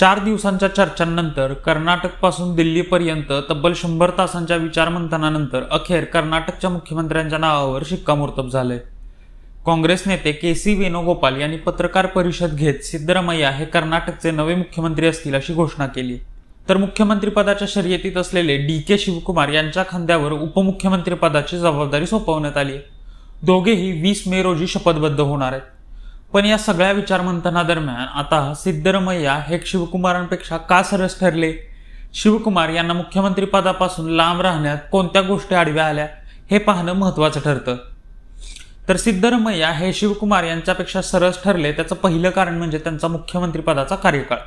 चार दिवसांच्या चर्चांनंतर कर्नाटकपासून दिल्लीपर्यंत तब्बल शंभर तासांच्या विचारमंथनानंतर अखेर कर्नाटकच्या मुख्यमंत्र्यांच्या नावावर शिक्कामोर्तब झाले काँग्रेस नेते के सी वेणुगोपाल यांनी पत्रकार परिषद घेत सिद्धरमैया हे कर्नाटकचे नवे मुख्यमंत्री असतील अशी घोषणा केली तर मुख्यमंत्रीपदाच्या शर्यतीत असलेले डी के शिवकुमार यांच्या खांद्यावर उपमुख्यमंत्रीपदाची जबाबदारी सोपवण्यात आली दोघेही वीस मे रोजी शपथबद्ध होणार आहेत पण या सगळ्या विचारमंथना दरम्यान आता सिद्धरमैया हे शिवकुमारांपेक्षा का सरस ठरले शिवकुमार यांना मुख्यमंत्रीपदापासून लांब राहण्यात कोणत्या गोष्टी आडव्या आल्या हे पाहणं महत्त्वाचं ठरतं तर सिद्धरमैया हे शिवकुमार यांच्यापेक्षा सरस ठरले त्याचं पहिलं कारण म्हणजे त्यांचा मुख्यमंत्रीपदाचा कार्यकाळ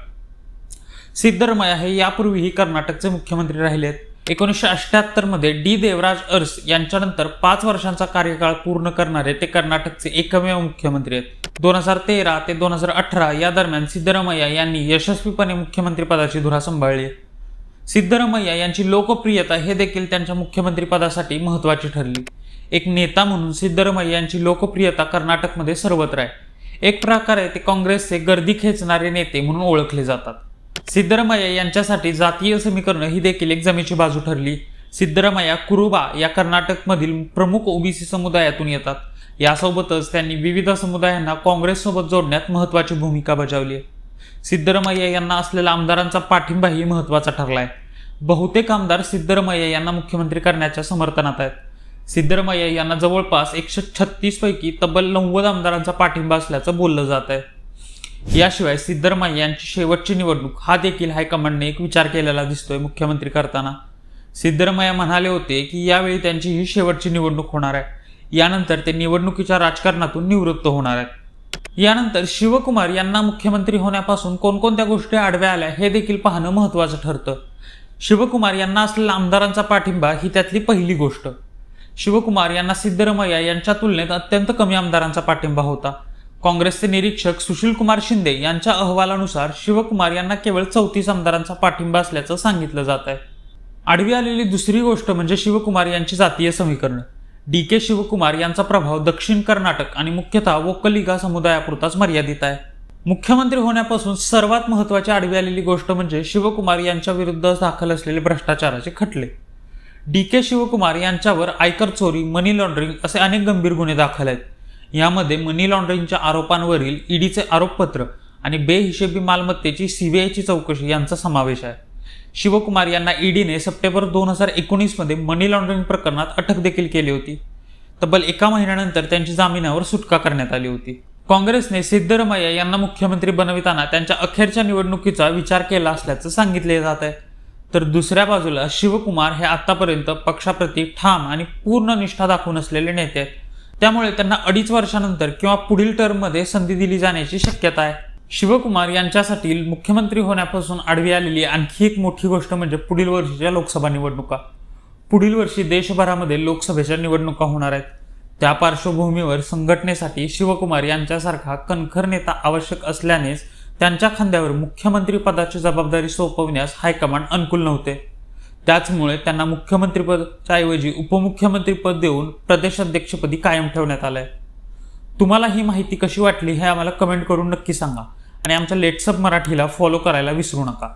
सिद्धरमैया हे यापूर्वीही कर्नाटकचे मुख्यमंत्री राहिलेत एकोणीसशे अठ्ठ्याहत्तरमध्ये डी देवराज अर्स यांच्यानंतर पाच वर्षांचा कार्यकाळ पूर्ण करणारे ते कर्नाटकचे एकमेव मुख्यमंत्री आहेत दोन हजार तेरा ते दोन हजार अठरा या दरम्यान सिद्धरामय्या यांनी यशस्वीपणे मुख्यमंत्रीपदाची धुरा सांभाळली सिद्धरामय्या यांची लोकप्रियता हे देखील त्यांच्या मुख्यमंत्रीपदासाठी महत्त्वाची ठरली एक नेता म्हणून सिद्धरामय्या यांची लोकप्रियता कर्नाटकमध्ये सर्वत्र आहे एक प्रकारे ते काँग्रेसचे गर्दी खेचणारे नेते म्हणून ओळखले जातात सिद्धरमया यांच्यासाठी जातीय समीकरणं ही देखील एक जमेची बाजू ठरली सिद्धरमया कुरुबा या कर्नाटकमधील प्रमुख ओबीसी समुदायातून येतात यासोबतच त्यांनी विविध समुदायांना काँग्रेससोबत जोडण्यात महत्त्वाची भूमिका बजावली आहे सिद्धरमैया यांना असलेला आमदारांचा पाठिंबाही महत्त्वाचा ठरला आहे बहुतेक आमदार सिद्धरमैया यांना मुख्यमंत्री करण्याच्या समर्थनात आहेत सिद्धरमैया यांना जवळपास एकशे छत्तीसपैकी तब्बल नव्वद आमदारांचा पाठिंबा असल्याचं बोललं जात आहे याशिवाय सिद्धरमाई यांची शेवटची निवडणूक हा देखील हायकमांडने एक विचार केलेला दिसतोय मुख्यमंत्री करताना सिद्धरमैया म्हणाले होते की यावेळी त्यांची ही शेवटची निवडणूक होणार आहे यानंतर ते निवडणुकीच्या राजकारणातून निवृत्त होणार आहेत यानंतर शिवकुमार यांना मुख्यमंत्री होण्यापासून कोणकोणत्या गोष्टी आडव्या आल्या हे देखील पाहणं महत्त्वाचं ठरतं शिवकुमार यांना असलेला आमदारांचा पाठिंबा ही त्यातली पहिली गोष्ट शिवकुमार यांना सिद्धरमैया यांच्या तुलनेत अत्यंत कमी आमदारांचा पाठिंबा होता काँग्रेसचे निरीक्षक सुशील कुमार शिंदे यांच्या अहवालानुसार शिवकुमार यांना केवळ चौतीस आमदारांचा पाठिंबा असल्याचं सांगितलं जात आहे आडवी आलेली दुसरी गोष्ट म्हणजे शिवकुमार यांची जातीय समीकरण डी के शिवकुमार यांचा प्रभाव दक्षिण कर्नाटक आणि मुख्यतः वोकलिगा समुदायापुरताच मर्यादित आहे मुख्यमंत्री होण्यापासून सर्वात महत्त्वाची आडवी आलेली गोष्ट म्हणजे शिवकुमार यांच्या विरुद्ध दाखल असलेले भ्रष्टाचाराचे खटले डी के शिवकुमार यांच्यावर आयकर चोरी मनी लॉन्ड्रिंग असे अनेक गंभीर गुन्हे दाखल आहेत यामध्ये मनी लॉन्ड्रिंगच्या आरोपांवरील ईडीचे e आरोपपत्र आणि बेहिशेबी मालमत्तेची सीबीआयची चौकशी यांचा समावेश आहे शिवकुमार यांना ईडीने e सप्टेंबर दोन हजार एकोणीसमध्ये मनी लॉन्ड्रिंग प्रकरणात अटक देखील केली होती तब्बल एका महिन्यानंतर त्यांची जामिनावर सुटका करण्यात आली होती काँग्रेसने सिद्धरमैया यांना मुख्यमंत्री बनविताना त्यांच्या अखेरच्या निवडणुकीचा विचार केला असल्याचं सांगितले जात आहे तर दुसऱ्या बाजूला शिवकुमार हे आतापर्यंत पक्षाप्रती ठाम आणि पूर्ण निष्ठा दाखवून असलेले नेते आहेत त्यामुळे त्यांना अडीच वर्षानंतर किंवा पुढील टर्ममध्ये संधी दिली जाण्याची शक्यता आहे शिवकुमार यांच्यासाठी मुख्यमंत्री होण्यापासून आडवी आलेली आणखी एक मोठी गोष्ट म्हणजे पुढील वर्षीच्या लोकसभा निवडणुका पुढील वर्षी देशभरामध्ये लोकसभेच्या निवडणुका होणार आहेत त्या पार्श्वभूमीवर संघटनेसाठी शिवकुमार यांच्यासारखा कणखर नेता आवश्यक असल्यानेच त्यांच्या खांद्यावर मुख्यमंत्री पदाची जबाबदारी सोपवण्यास हायकमांड अनुकूल नव्हते त्याचमुळे त्यांना मुख्यमंत्रीपदाच्या ऐवजी उपमुख्यमंत्रीपद देऊन प्रदेशाध्यक्षपदी कायम ठेवण्यात आलंय तुम्हाला ही माहिती कशी वाटली हे आम्हाला कमेंट करून नक्की सांगा आणि आमच्या लेट्सअप मराठीला फॉलो करायला विसरू नका